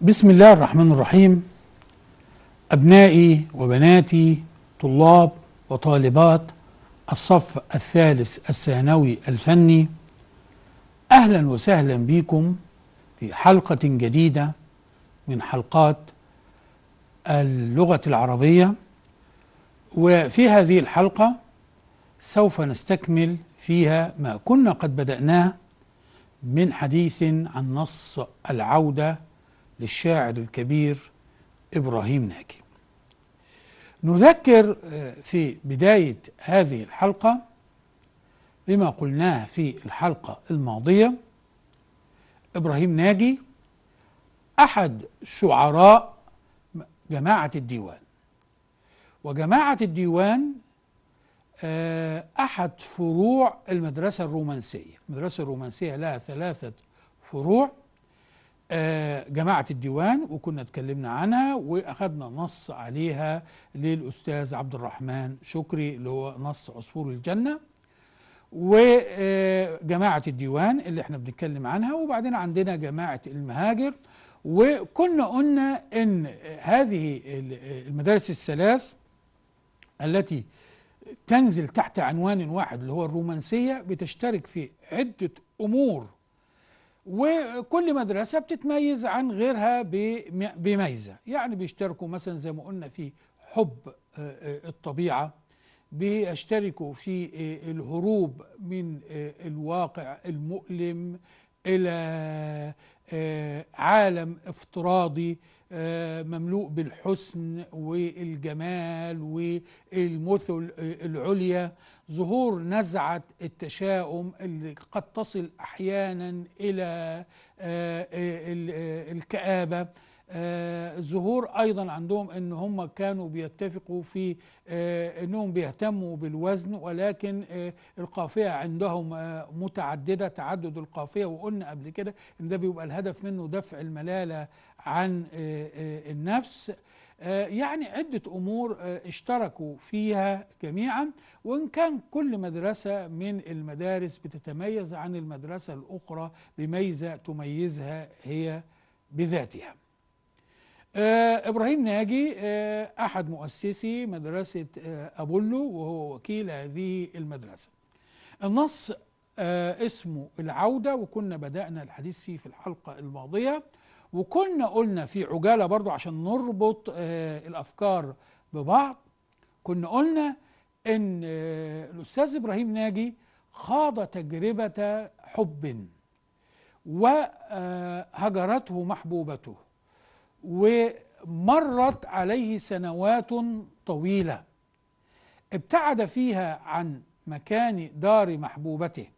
بسم الله الرحمن الرحيم أبنائي وبناتي طلاب وطالبات الصف الثالث الثانوي الفني أهلا وسهلا بكم في حلقة جديدة من حلقات اللغة العربية وفي هذه الحلقة سوف نستكمل فيها ما كنا قد بدأناه من حديث عن نص العودة للشاعر الكبير إبراهيم ناجي نذكر آه، في بداية هذه الحلقة بما قلناه في الحلقة الماضية إبراهيم ناجي أحد شعراء جماعة الديوان وجماعة الديوان آه، أحد فروع المدرسة الرومانسية المدرسة الرومانسية لها ثلاثة فروع آه، جماعة الديوان وكنا اتكلمنا عنها واخدنا نص عليها للأستاذ عبد الرحمن شكري اللي هو نص عصفور الجنة وجماعة آه، الديوان اللي احنا بنتكلم عنها وبعدين عندنا جماعة المهاجر وكنا قلنا ان هذه المدارس الثلاث التي تنزل تحت عنوان واحد اللي هو الرومانسية بتشترك في عدة أمور وكل مدرسة بتتميز عن غيرها بميزة يعني بيشتركوا مثلا زي ما قلنا في حب آه، آه، الطبيعة بيشتركوا في آه، الهروب من الواقع المؤلم إلى عالم افتراضي آه، مملوء بالحسن والجمال والمثل العليا ظهور نزعة التشاؤم اللي قد تصل أحيانا إلى آه، آه، الكآبة آه، ظهور ايضا عندهم ان هم كانوا بيتفقوا في آه، انهم بيهتموا بالوزن ولكن آه، القافيه عندهم متعدده تعدد القافيه وقلنا قبل كده ان ده بيبقى الهدف منه دفع الملاله عن النفس يعني عدة أمور اشتركوا فيها جميعا وإن كان كل مدرسة من المدارس بتتميز عن المدرسة الأخرى بميزة تميزها هي بذاتها آه، إبراهيم ناجي آه، أحد مؤسسي مدرسة آه، أبولو وهو وكيل هذه المدرسة النص اسمه العودة وكنا بدأنا الحديث فيه في الحلقة الماضية وكنا قلنا في عجالة برضو عشان نربط الأفكار ببعض كنا قلنا ان الاستاذ ابراهيم ناجي خاض تجربه حب وهجرته محبوبته ومرت عليه سنوات طويلة ابتعد فيها عن مكان دار محبوبته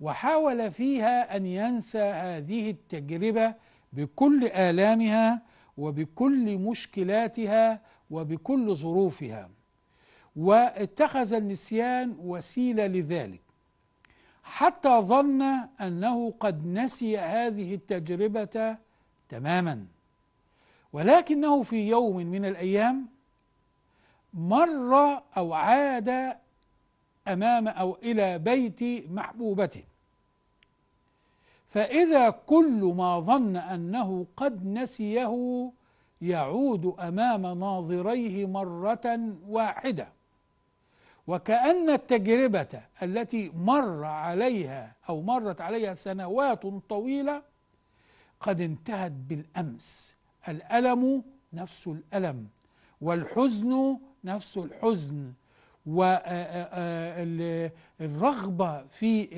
وحاول فيها أن ينسى هذه التجربة بكل آلامها وبكل مشكلاتها وبكل ظروفها واتخذ النسيان وسيلة لذلك حتى ظن أنه قد نسي هذه التجربة تماما ولكنه في يوم من الأيام مر أو عاد أمام أو إلى بيت محبوبته فإذا كل ما ظن أنه قد نسيه يعود أمام ناظريه مرة واحدة وكأن التجربة التي مر عليها أو مرت عليها سنوات طويلة قد انتهت بالأمس الألم نفس الألم والحزن نفس الحزن والرغبة في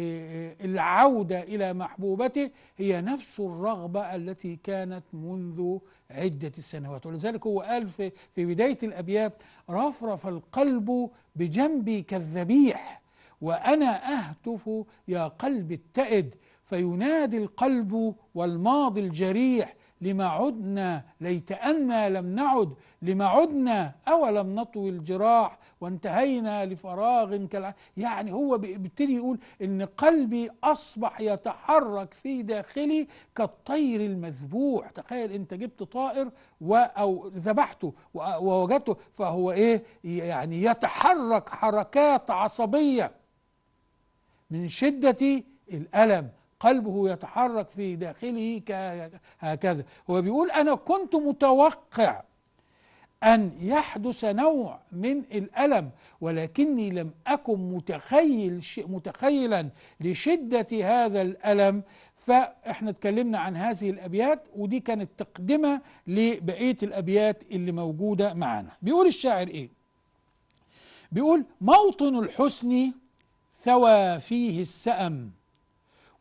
العودة إلى محبوبته هي نفس الرغبة التي كانت منذ عدة سنوات ولذلك هو قال في, في بداية الأبيات رفرف القلب بجنبي كالذبيح وأنا أهتف يا قلب التئد فينادي القلب والماضي الجريح لما عدنا ليت أنا لم نعد لما عدنا أولم نطوي الجراح وانتهينا لفراغ كالع يعني هو بيبتدي يقول إن قلبي أصبح يتحرك في داخلي كالطير المذبوح تخيل أنت جبت طائر و أو ذبحته ووجدته فهو إيه يعني يتحرك حركات عصبية من شدة الألم قلبه يتحرك في داخله هكذا هو بيقول أنا كنت متوقع أن يحدث نوع من الألم ولكني لم أكن متخيل متخيلا لشدة هذا الألم فإحنا اتكلمنا عن هذه الأبيات ودي كانت تقدمة لبقية الأبيات اللي موجودة معانا بيقول الشاعر إيه؟ بيقول موطن الحسن ثوى فيه السأم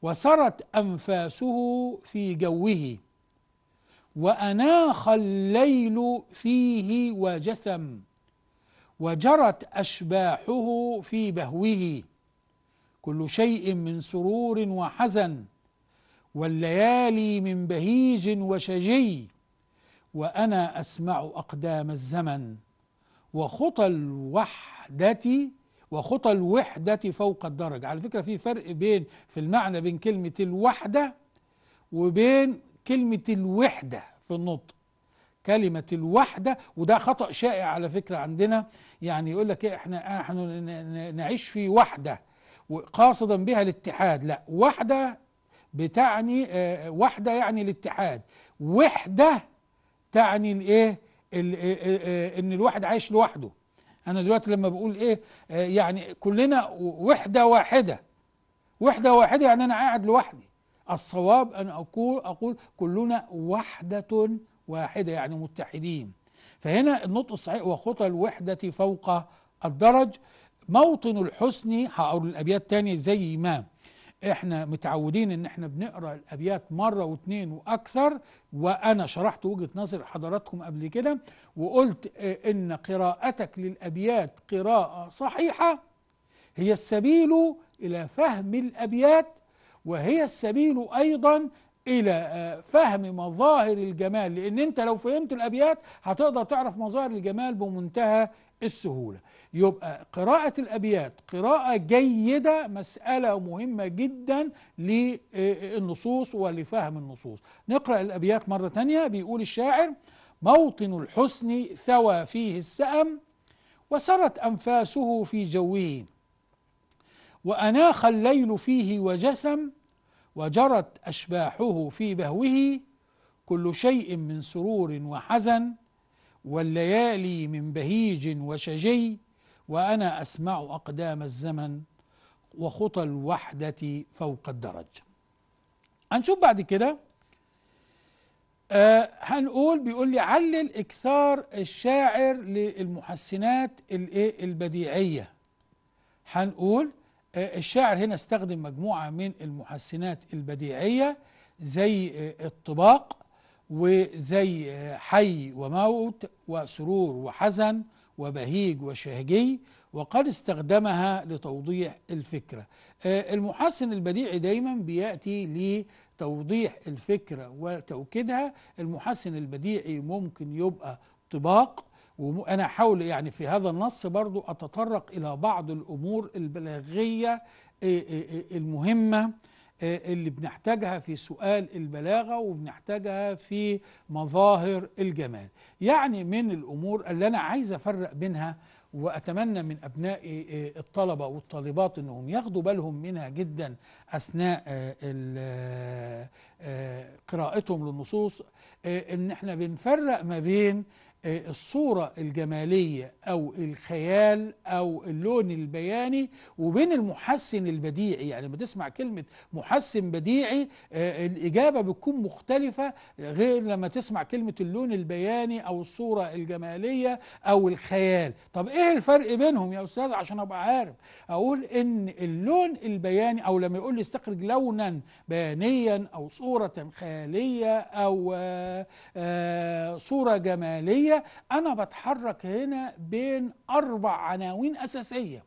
وسرت أنفاسه في جوه وأناخ الليل فيه وجثم وجرت أشباحه في بهوه كل شيء من سرور وحزن والليالي من بهيج وشجي وأنا أسمع أقدام الزمن وخطى الوحدة وخطى الوحدة فوق الدرجة على فكرة في فرق بين في المعنى بين كلمة الوحدة وبين كلمة الوحدة في النطق كلمة الوحدة وده خطأ شائع على فكرة عندنا يعني يقول لك إيه، احنا احنا نعيش في وحدة قاصدا بها الاتحاد لا وحدة بتعني آه، وحدة يعني الاتحاد وحدة تعني الايه آه، آه، ان الواحد عايش لوحده انا دلوقتي لما بقول ايه آه، يعني كلنا وحده واحده وحده واحده يعني انا قاعد لوحدي الصواب ان اقول اقول كلنا وحده واحده يعني متحدين فهنا النطق الصحيح وخطى الوحده فوق الدرج موطن الحسن هقول الابيات تاني زي امام احنا متعودين ان احنا بنقرا الابيات مره واثنين واكثر وانا شرحت وجهه نظر حضراتكم قبل كده وقلت ان قراءتك للابيات قراءه صحيحه هي السبيل الى فهم الابيات وهي السبيل ايضا الى آه، فهم مظاهر الجمال لان انت لو فهمت الابيات هتقدر تعرف مظاهر الجمال بمنتهى السهوله يبقى قراءة الأبيات قراءة جيدة مسألة مهمة جدا للنصوص ولفهم النصوص نقرأ الأبيات مرة تانية بيقول الشاعر موطن الحسن ثوى فيه السأم وسرت أنفاسه في جوه وأناخ الليل فيه وجثم وجرت أشباحه في بهوه كل شيء من سرور وحزن والليالي من بهيج وشجي وأنا أسمع أقدام الزمن وخطى الوحدة فوق الدرج هنشوف بعد كده آه هنقول بيقول لي علل إكثار الشاعر للمحسنات البديعية هنقول آه الشاعر هنا استخدم مجموعة من المحسنات البديعية زي آه الطباق وزي آه، حي وموت وسرور وحزن وبهيج وشهجي وقد استخدمها لتوضيح الفكرة آه، المحسن البديع دايما بيأتي لتوضيح الفكرة وتوكيدها المحسن البديعي ممكن يبقى طباق وأنا حاول يعني في هذا النص برضو أتطرق إلى بعض الأمور البلاغية آه، آه، المهمة آه، اللي بنحتاجها في سؤال البلاغة وبنحتاجها في مظاهر الجمال يعني من الأمور اللي أنا عايز أفرق بينها وأتمنى من أبنائي آه، الطلبة والطالبات أنهم ياخدوا بالهم منها جدا أثناء آه، قراءتهم للنصوص أن احنا بنفرق ما بين الصورة الجمالية أو الخيال أو اللون البياني وبين المحسن البديعي يعني لما تسمع كلمة محسن بديعي آه، الإجابة بتكون مختلفة آه، غير لما تسمع كلمة اللون البياني أو الصورة الجمالية أو الخيال طب إيه الفرق بينهم يا أستاذ عشان أبقى عارف أقول إن اللون البياني أو لما يقول لي استخرج لونا بيانيا أو صورة خيالية أو آه، صورة جمالية الفلسفية أنا بتحرك هنا بين أربع عناوين أساسية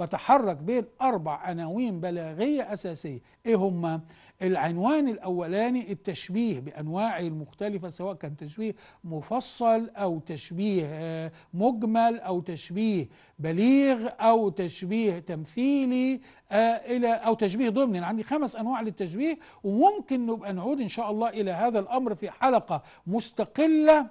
بتحرك بين أربع عناوين بلاغية أساسية إيه هما؟ العنوان الأولاني التشبيه بأنواعه المختلفة سواء كان تشبيه مفصل أو تشبيه آه، مجمل أو تشبيه بليغ أو تشبيه تمثيلي آه، إلى أو تشبيه ضمني يعني أنا عندي خمس أنواع للتشبيه وممكن نبقى نعود إن شاء الله إلى هذا الأمر في حلقة مستقلة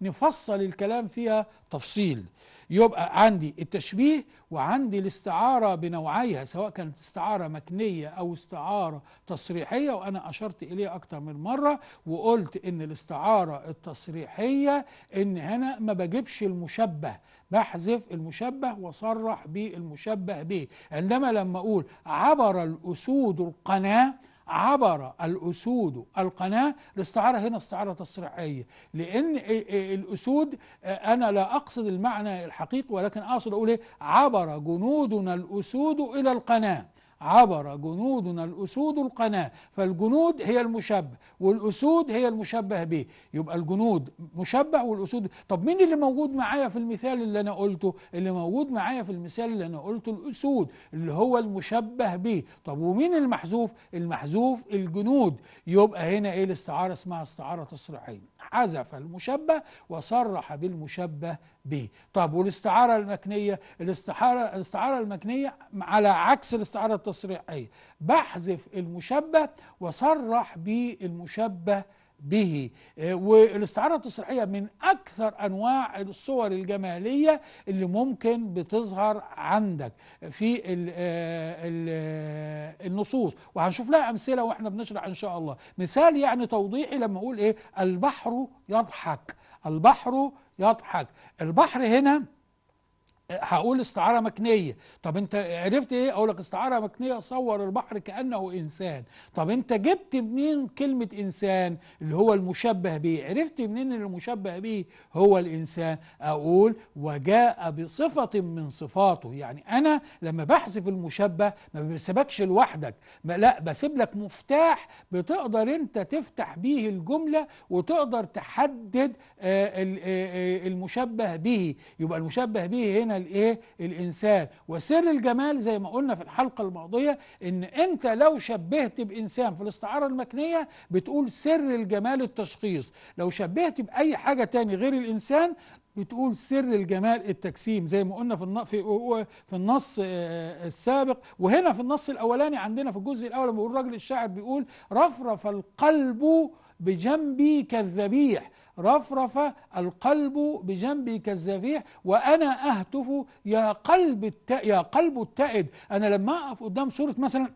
نفصل الكلام فيها تفصيل يبقى عندي التشبيه وعندي الاستعارة بنوعيها سواء كانت استعارة مكنية أو استعارة تصريحية وأنا أشرت إليه أكتر من مرة وقلت إن الاستعارة التصريحية إن هنا ما بجيبش المشبه بحذف المشبه وصرح بالمشبه به عندما لما أقول عبر الأسود القناة عبر الأسود القناة الاستعارة هنا استعارة تصريحية لأن الأسود آه، أنا لا أقصد المعنى الحقيقي ولكن أقصد أقول عبر جنودنا الأسود إلى القناة عبر جنودنا الأسود القناة فالجنود هي المشبه والأسود هي المشبه به يبقى الجنود مشبه والأسود طب مين اللي موجود معايا في المثال اللي أنا قلته اللي موجود معايا في المثال اللي أنا قلته الأسود اللي هو المشبه به طب ومين المحذوف المحذوف الجنود يبقى هنا إيه الاستعارة اسمها استعارة تصريحية حذف المشبه وصرح بالمشبه به طب والاستعارة المكنية الاستعارة, الاستعارة المكنية على عكس الاستعارة تصريحية بحذف المشبه وصرح بالمشبه به آه، والاستعارة التصريحية من أكثر أنواع الصور الجمالية اللي ممكن بتظهر عندك في آه، آه، النصوص وهنشوف لها أمثلة وإحنا بنشرح إن شاء الله مثال يعني توضيحي لما أقول إيه البحر يضحك البحر يضحك البحر هنا هقول استعاره مكنيه طب انت عرفت ايه اقول لك استعاره مكنيه صور البحر كانه انسان طب انت جبت منين كلمه انسان اللي هو المشبه به عرفت منين اللي المشبه به هو الانسان اقول وجاء بصفه من صفاته يعني انا لما بحذف المشبه ما بسيبكش لوحدك ما لا بسيب لك مفتاح بتقدر انت تفتح بيه الجمله وتقدر تحدد آه، آه، آه، المشبه به يبقى المشبه به هنا الايه الانسان وسر الجمال زي ما قلنا في الحلقه الماضيه ان انت لو شبهت بانسان في الاستعاره المكنيه بتقول سر الجمال التشخيص لو شبهت باي حاجه تاني غير الانسان بتقول سر الجمال التجسيم زي ما قلنا في في في النص آه، آه، السابق وهنا في النص الاولاني عندنا في الجزء الاول لما بيقول الراجل الشاعر بيقول رفرف القلب بجنبي كالذبيح رفرف القلب بجنبي كالذبيح وانا اهتف يا قلب الت... يا قلب التائد انا لما اقف قدام صوره مثلا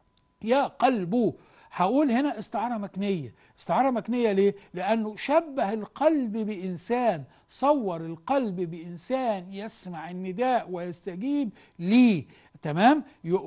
يا قلب هقول هنا استعارة مكنية استعارة مكنية ليه؟ لأنه شبه القلب بإنسان صور القلب بإنسان يسمع النداء ويستجيب ليه تمام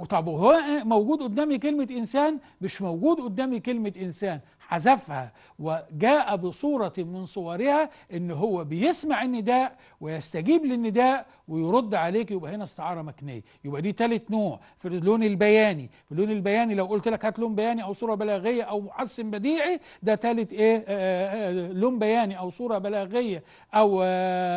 طب هو موجود قدامي كلمة إنسان مش موجود قدامي كلمة إنسان حذفها وجاء بصورة من صورها ان هو بيسمع النداء ويستجيب للنداء ويرد عليك يبقى هنا استعارة مكنية يبقى دي ثالث نوع في اللون البياني في اللون البياني لو قلت لك هات لون بياني او صورة بلاغية او محسن بديعي ده ثالث ايه آآ آه، آآ آه، آه، لون بياني او صورة بلاغية او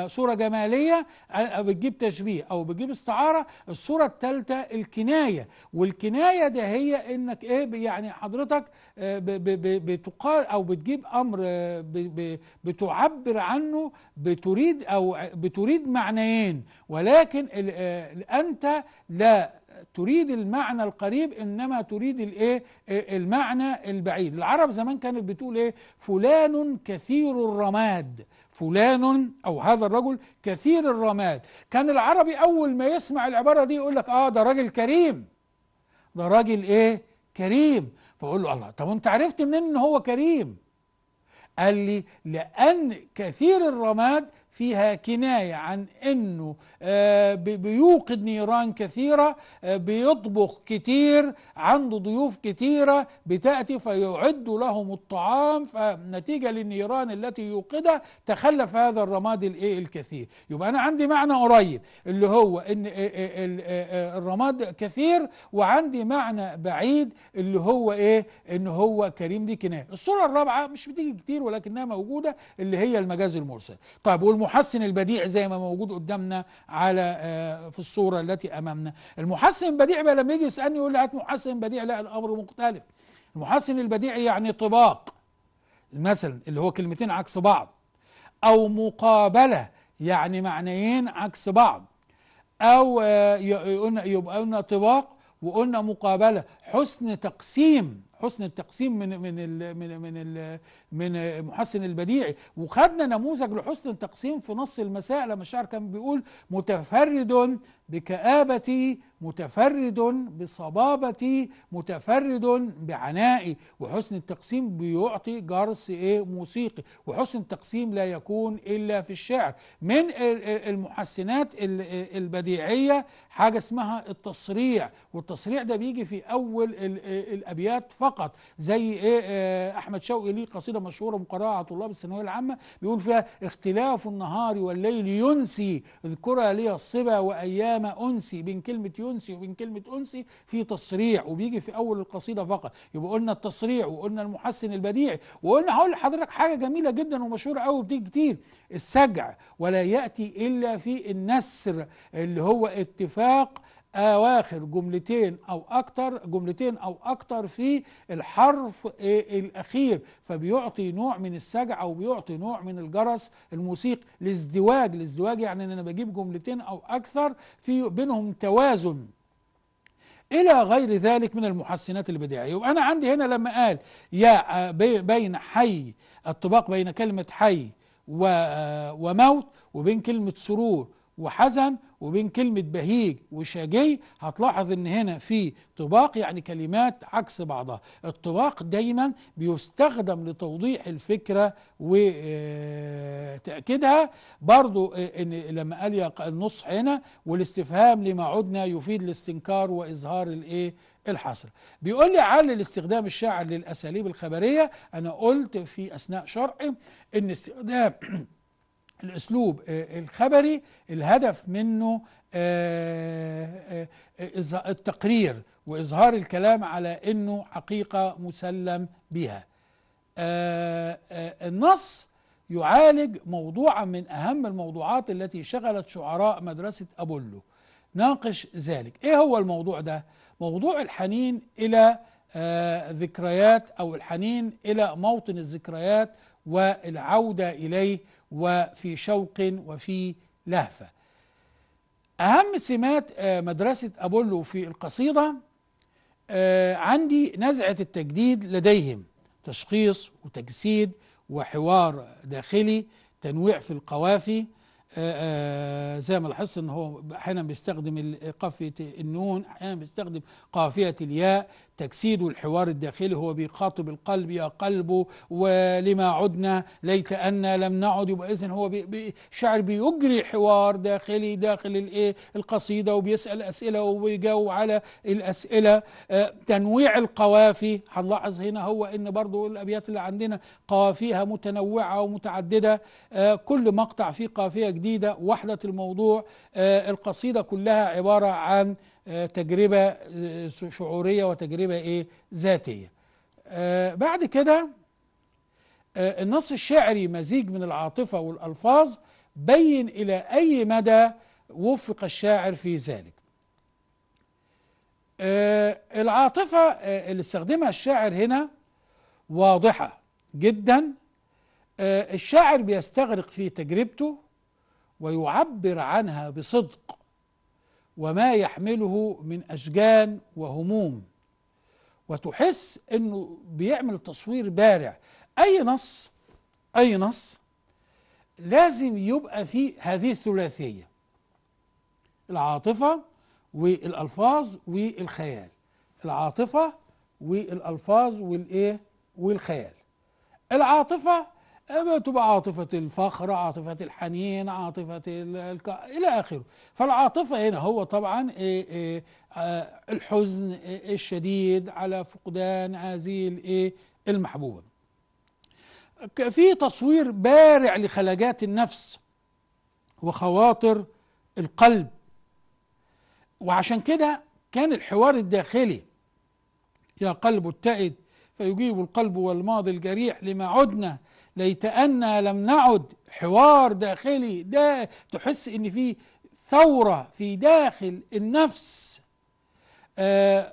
صورة جمالية أو بتجيب تشبيه او بتجيب استعارة الصورة الثالثة الكناية والكناية ده هي انك ايه يعني حضرتك بتقال او بتجيب امر آه، بتعبر عنه بتريد او بتريد معنيين ولكن آه، انت لا تريد المعنى القريب انما تريد الايه آه، المعنى البعيد العرب زمان كانت بتقول ايه فلان كثير الرماد فلان او هذا الرجل كثير الرماد كان العربي اول ما يسمع العباره دي يقول لك اه ده راجل كريم ده راجل ايه كريم بقول له الله طب انت عرفت منين ان هو كريم قال لي لان كثير الرماد فيها كناية عن أنه آه، بيوقد نيران كثيرة آه، بيطبخ كتير عنده ضيوف كتيرة بتأتي فيعد لهم الطعام فنتيجة للنيران التي يوقدها تخلف هذا الرماد الايه الكثير يبقى أنا عندي معنى قريب اللي هو أن آه، الرماد كثير وعندي معنى بعيد اللي هو إيه أن هو كريم دي كناية الصورة الرابعة مش بتيجي كتير ولكنها موجودة اللي هي المجاز المرسل طيب المحسن البديع زي ما موجود قدامنا على آه، في الصورة التي أمامنا المحسن البديع بقى لما يجي يسألني يقول لي هات محسن بديع لا الأمر مختلف المحسن البديع يعني طباق مثلا اللي هو كلمتين عكس بعض أو مقابلة يعني معنيين عكس بعض أو آه، يبقى قلنا طباق وقلنا مقابلة حسن تقسيم حسن التقسيم من من الـ من من الـ من محسن البديعي وخدنا نموذج لحسن التقسيم في نص المساء لما الشعر كان بيقول متفرد بكآبتي متفرد بصبابتي متفرد بعنائي وحسن التقسيم بيعطي جرس ايه موسيقي وحسن التقسيم لا يكون الا في الشعر من المحسنات البديعيه حاجه اسمها التصريع والتصريع ده بيجي في اول الابيات فقط زي ايه آه، احمد شوقي ليه قصيده مشهوره مقراها على طلاب الثانويه العامه بيقول فيها اختلاف النهار والليل ينسي اذكرى لي الصبا وايام كلام أنسي بين كلمة ينسي وبين كلمة أنسي في تصريع وبيجي في أول القصيدة فقط يبقى قلنا التصريع وقلنا المحسن البديع وقلنا هقول لحضرتك حاجة جميلة جدا ومشهورة قوي بتيجي كتير السجع ولا يأتي إلا في النسر اللي هو اتفاق اواخر جملتين او اكتر جملتين او اكتر في الحرف إيه الاخير فبيعطي نوع من السجع او بيعطي نوع من الجرس الموسيقي الازدواج الازدواج يعني ان انا بجيب جملتين او اكثر في بينهم توازن الى غير ذلك من المحسنات البديعيه وانا عندي هنا لما قال يا بين حي الطباق بين كلمه حي وموت وبين كلمه سرور وحزن وبين كلمة بهيج وشجي هتلاحظ ان هنا في طباق يعني كلمات عكس بعضها الطباق دايما بيستخدم لتوضيح الفكرة وتأكيدها برضو إن لما قال النص هنا والاستفهام لما عدنا يفيد الاستنكار وإظهار الايه الحصر بيقول لي علل استخدام الشاعر للأساليب الخبرية أنا قلت في أثناء شرحي إن استخدام الاسلوب آه، الخبري الهدف منه آه، آه، التقرير واظهار الكلام على انه حقيقه مسلم بها النص يعالج موضوعا من اهم الموضوعات التي شغلت شعراء مدرسه ابولو ناقش ذلك ايه هو الموضوع ده موضوع الحنين الى ذكريات او الحنين الى موطن الذكريات والعوده اليه وفي شوق وفي لهفة أهم سمات آه، مدرسة أبولو في القصيدة آه، عندي نزعة التجديد لديهم تشخيص وتجسيد وحوار داخلي تنويع في القوافي آه، زي ما لاحظت ان هو احيانا بيستخدم قافيه النون احيانا بيستخدم قافيه الياء تجسيد الحوار الداخلي هو بيخاطب القلب يا قلب ولما عدنا ليت أن لم نعد يبقى إذن هو شاعر بيجري حوار داخلي داخل الإيه القصيدة وبيسأل أسئلة وبيجاوب على الأسئلة آه، تنويع القوافي هنلاحظ هنا هو إن برضو الأبيات اللي عندنا قوافيها متنوعة ومتعددة آه، كل مقطع فيه قافية جديدة وحدة الموضوع آه، القصيدة كلها عبارة عن تجربة آه، شعورية وتجربة إيه ذاتية آه، بعد كده آه، النص الشعري مزيج من العاطفة والألفاظ بين إلى أي مدى وفق الشاعر في ذلك العاطفة اللي استخدمها الشاعر هنا واضحة جدا الشاعر بيستغرق في تجربته ويعبر عنها بصدق وما يحمله من أشجان وهموم وتحس أنه بيعمل تصوير بارع أي نص أي نص لازم يبقى في هذه الثلاثية العاطفة والألفاظ والخيال العاطفة والألفاظ والإيه والخيال العاطفة تبقى عاطفة الفخر عاطفة الحنين عاطفة الك... إلى آخره فالعاطفة هنا هو طبعا إيه، إيه، آه، الحزن إيه، الشديد على فقدان هذه المحبوبة في تصوير بارع لخلاجات النفس وخواطر القلب وعشان كده كان الحوار الداخلي يا قلب اتئد فيجيب القلب والماضي الجريح لما عدنا ليت لم نعد حوار داخلي دا تحس إن في ثورة في داخل النفس آه،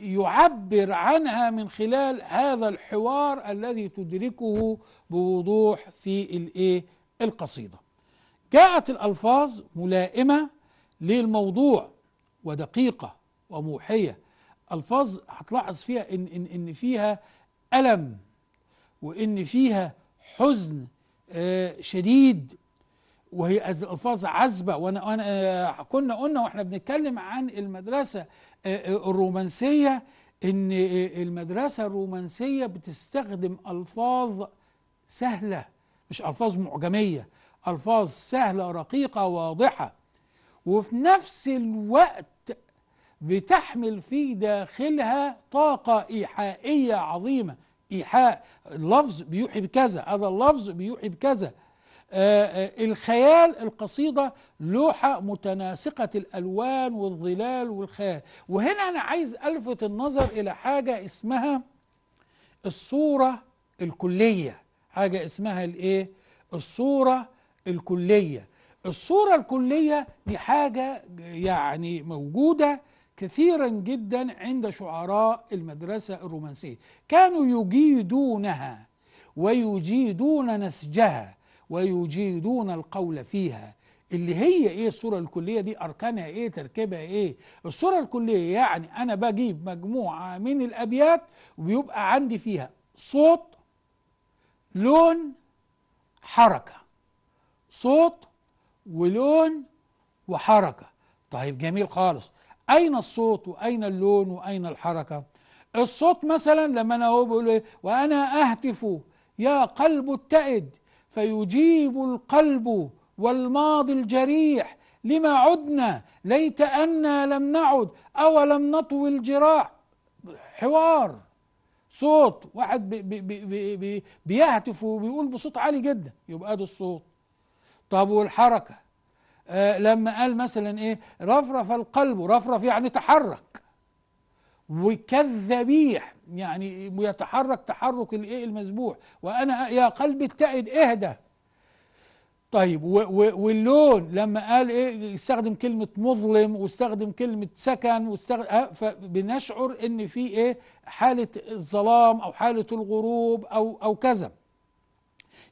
يعبر عنها من خلال هذا الحوار الذي تدركه بوضوح في الايه القصيده جاءت الالفاظ ملائمه للموضوع ودقيقه وموحيه الفاظ هتلاحظ فيها ان ان ان فيها الم وان فيها حزن آه، شديد وهي الفاظ عذبه وانا انا آه، كنا قلنا واحنا بنتكلم عن المدرسه آه، الرومانسيه ان المدرسه الرومانسيه بتستخدم الفاظ سهله مش الفاظ معجميه الفاظ سهله رقيقه واضحه وفي نفس الوقت بتحمل في داخلها طاقه ايحائيه عظيمه إيحاء اللفظ بيوحي بكذا هذا اللفظ بيوحي بكذا آه، آه، الخيال القصيدة لوحة متناسقة الألوان والظلال والخيال وهنا أنا عايز ألفت النظر إلى حاجة اسمها الصورة الكلية حاجة اسمها الإيه؟ الصورة الكلية الصورة الكلية دي حاجة يعني موجودة كثيرا جدا عند شعراء المدرسة الرومانسية كانوا يجيدونها ويجيدون نسجها ويجيدون القول فيها اللي هي ايه الصوره الكليه دي اركانها ايه تركيبها ايه الصوره الكليه يعني انا بجيب مجموعه من الابيات وبيبقى عندي فيها صوت لون حركه صوت ولون وحركه طيب جميل خالص أين الصوت وأين اللون وأين الحركة الصوت مثلا لما أنا هو بيقول إيه وأنا أهتف يا قلب التئد فيجيب القلب والماضي الجريح لما عدنا ليت أنا لم نعد أولم نطوي الجراح حوار صوت واحد بي بي بي بي بيهتف وبيقول بصوت عالي جدا يبقى ده الصوت طب والحركة آه، لما قال مثلا ايه رفرف القلب رفرف يعني تحرك وكالذبيح يعني يتحرك تحرك الايه المذبوح وانا يا قلبي اتئد اهدى طيب واللون لما قال ايه استخدم كلمه مظلم واستخدم كلمه سكن واستخدم آه، فبنشعر ان في ايه حاله الظلام او حاله الغروب او او كذا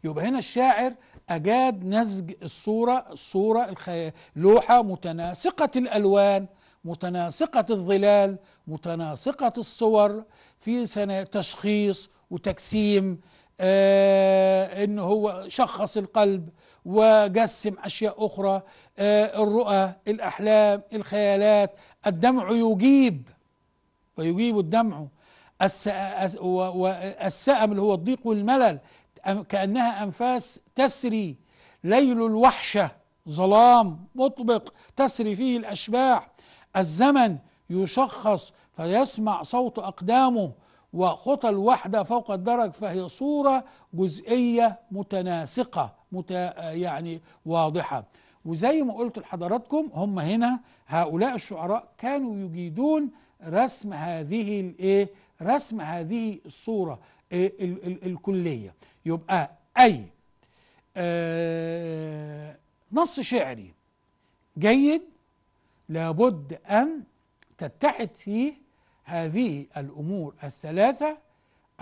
يبقى هنا الشاعر أجاد نسج الصورة الصورة الخي... لوحة متناسقة الألوان متناسقة الظلال متناسقة الصور في سنة تشخيص وتجسيم آه إن هو شخص القلب وجسم أشياء أخرى آه الرؤى الأحلام الخيالات الدمع يجيب ويجيب الدمع السأم اللي هو الضيق والملل كأنها أنفاس تسري ليل الوحشة ظلام مطبق تسري فيه الأشباح الزمن يشخص فيسمع صوت أقدامه وخطى الوحدة فوق الدرج فهي صورة جزئية متناسقة مت يعني واضحة وزي ما قلت لحضراتكم هم هنا هؤلاء الشعراء كانوا يجيدون رسم هذه الايه رسم هذه الصورة إيه، الكلية يبقى أي آه، نص شعري جيد لابد أن تتحد فيه هذه الأمور الثلاثة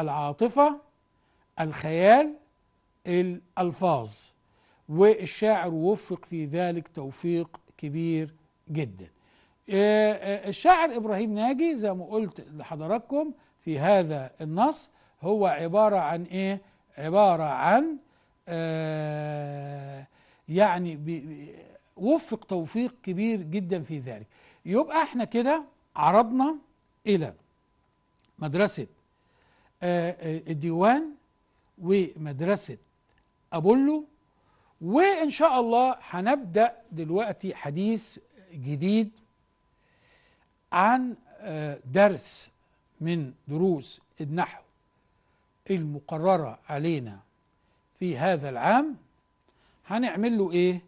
العاطفة الخيال الألفاظ والشاعر وفق في ذلك توفيق كبير جدا آه، آه، الشاعر إبراهيم ناجي زي ما قلت لحضراتكم في هذا النص هو عبارة عن إيه؟ عبارة عن آه، يعني وفق توفيق كبير جدا في ذلك يبقى احنا كده عرضنا إلى مدرسة آه، آه، الديوان ومدرسة أبولو وإن شاء الله هنبدأ دلوقتي حديث جديد عن درس من دروس النحو المقررة علينا في هذا العام هنعمل له إيه؟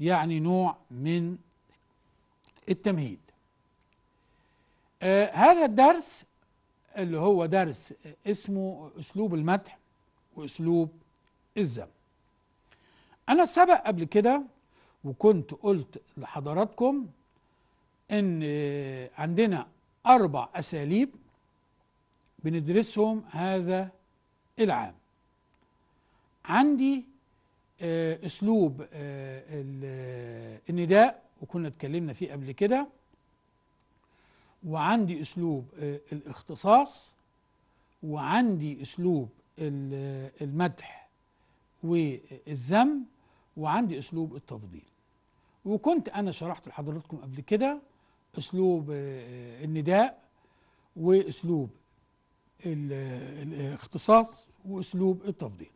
يعني نوع من التمهيد آه هذا الدرس اللي هو درس اسمه أسلوب المدح وأسلوب الذم أنا سبق قبل كده وكنت قلت لحضراتكم إن عندنا أربع أساليب بندرسهم هذا العام عندي آه، اسلوب آه، النداء وكنا اتكلمنا فيه قبل كده وعندي اسلوب آه، الاختصاص وعندي اسلوب المدح والذم وعندي اسلوب التفضيل وكنت انا شرحت لحضراتكم قبل كده اسلوب النداء واسلوب الاختصاص واسلوب التفضيل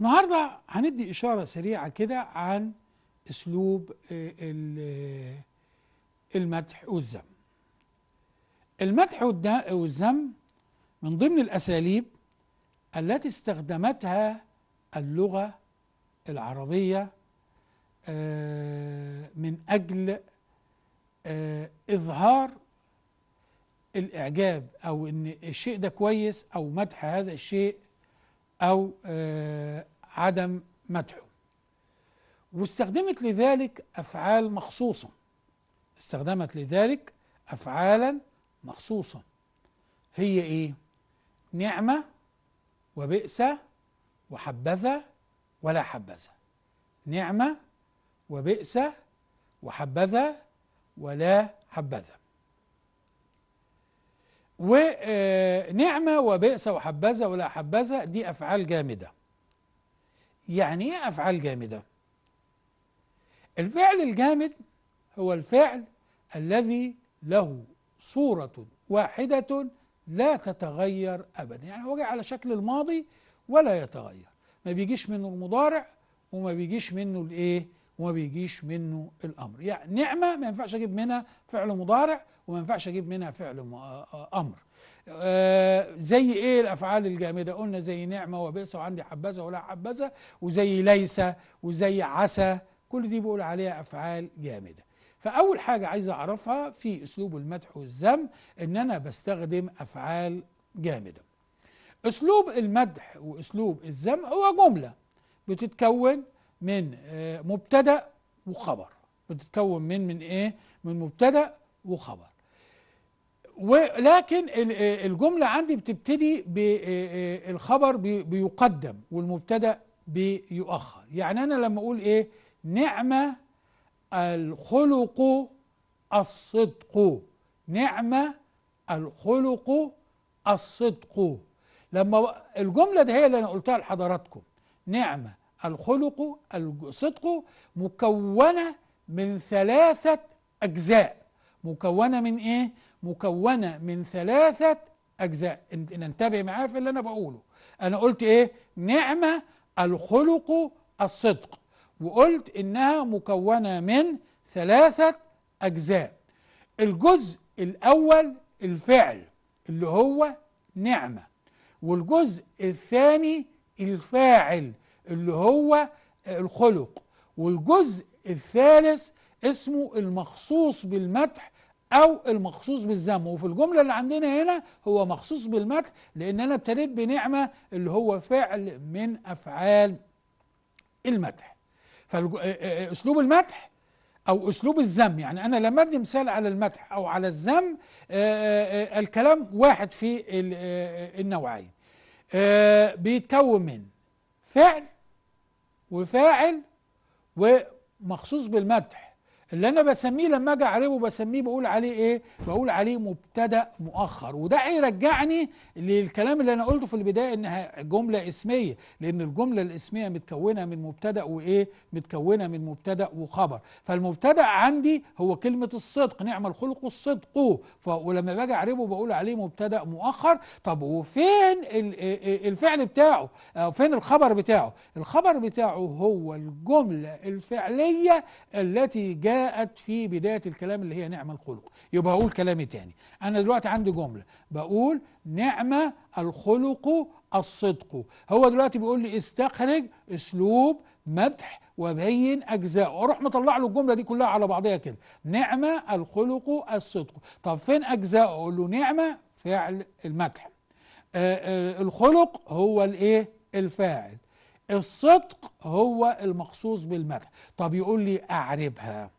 النهارده هندي اشاره سريعه كده عن اسلوب المدح والذم المدح والذم من ضمن الاساليب التي استخدمتها اللغه العربيه آه، من اجل آه، اظهار الإعجاب أو إن الشيء ده كويس أو مدح هذا الشيء أو آه، عدم مدحه واستخدمت لذلك أفعال مخصوصة استخدمت لذلك أفعالا مخصوصة هي إيه؟ نعمة وبئس وحبذا ولا حبذا نعمة وبئس وحبذا ولا حبذا ونعمة وبئس وحبذا ولا حبذا دي أفعال جامدة يعني إيه أفعال جامدة؟ الفعل الجامد هو الفعل الذي له صورة واحدة لا تتغير أبدا يعني هو جاي على شكل الماضي ولا يتغير ما بيجيش منه المضارع وما بيجيش منه الإيه؟ وما بيجيش منه الامر يعني نعمه ما ينفعش اجيب منها فعل مضارع وما ينفعش اجيب منها فعل امر آه زي ايه الافعال الجامده قلنا زي نعمه وبئس وعندي حبذا ولا حبذا وزي ليس وزي عسى كل دي بقول عليها افعال جامده فاول حاجه عايز اعرفها في اسلوب المدح والذم ان انا بستخدم افعال جامده اسلوب المدح واسلوب الذم هو جمله بتتكون من آه، مبتدا وخبر بتتكون من من ايه من مبتدا وخبر ولكن آه، الجمله عندي بتبتدي بالخبر آه، بيقدم والمبتدا بيؤخر يعني انا لما اقول ايه نعم الخلق الصدق نعم الخلق الصدق لما الجمله دي هي اللي انا قلتها لحضراتكم نعمه الخلق الصدق مكونة من ثلاثة أجزاء مكونة من إيه؟ مكونة من ثلاثة أجزاء ننتبه معاه في اللي أنا بقوله أنا قلت إيه؟ نعمة الخلق الصدق وقلت إنها مكونة من ثلاثة أجزاء الجزء الأول الفعل اللي هو نعمة والجزء الثاني الفاعل اللي هو الخلق والجزء الثالث اسمه المخصوص بالمدح او المخصوص بالذم وفي الجمله اللي عندنا هنا هو مخصوص بالمدح لان انا ابتديت بنعمه اللي هو فعل من افعال المدح فاسلوب المدح او اسلوب الذم يعني انا لما ادي مثال على المدح او على الذم الكلام واحد في النوعين بيتكون من فعل وفاعل ومخصوص بالمدح اللي انا بسميه لما اجي اعربه بسميه بقول عليه ايه بقول عليه مبتدا مؤخر وده هيرجعني للكلام اللي انا قلته في البدايه انها جمله اسميه لان الجمله الاسميه متكونه من مبتدا وايه متكونه من مبتدا وخبر فالمبتدا عندي هو كلمه الصدق نعم الخلق الصدق ولما باجي اعربه بقول عليه مبتدا مؤخر طب وفين الفعل بتاعه آه، فين الخبر بتاعه الخبر بتاعه هو الجمله الفعليه التي جاء جاءت في بداية الكلام اللي هي نعم الخلق يبقى أقول كلامي تاني أنا دلوقتي عندي جملة بقول نعمة الخلق الصدق هو دلوقتي بيقول لي استخرج أسلوب مدح وبين أجزاء أروح مطلع له الجملة دي كلها على بعضها كده نعمة الخلق الصدق طب فين أجزاء أقول له نعمة فعل المدح آه، آه، الخلق هو الإيه الفاعل الصدق هو المخصوص بالمدح طب يقول لي أعربها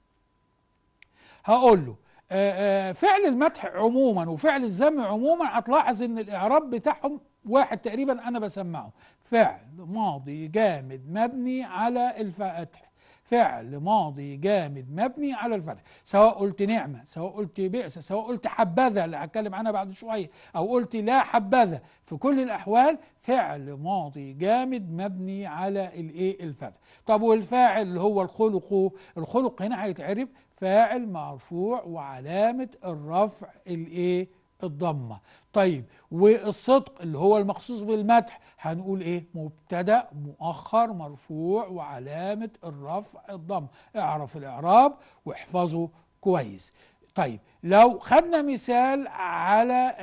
هقول له آه، آه، فعل المدح عموما وفعل الذم عموما هتلاحظ ان الاعراب بتاعهم واحد تقريبا انا بسمعه فعل ماضي جامد مبني على الفتح فعل ماضي جامد مبني على الفتح سواء قلت نعمة سواء قلت بئس سواء قلت حبذا اللي هتكلم عنها بعد شوية أو قلت لا حبذا في كل الأحوال فعل ماضي جامد مبني على الايه الفتح طب والفاعل اللي هو الخلق الخلق هنا هيتعرف فاعل مرفوع وعلامة الرفع الايه الضمة طيب والصدق اللي هو المخصوص بالمدح هنقول ايه مبتدا مؤخر مرفوع وعلامة الرفع الضم اعرف الاعراب واحفظه كويس طيب لو خدنا مثال على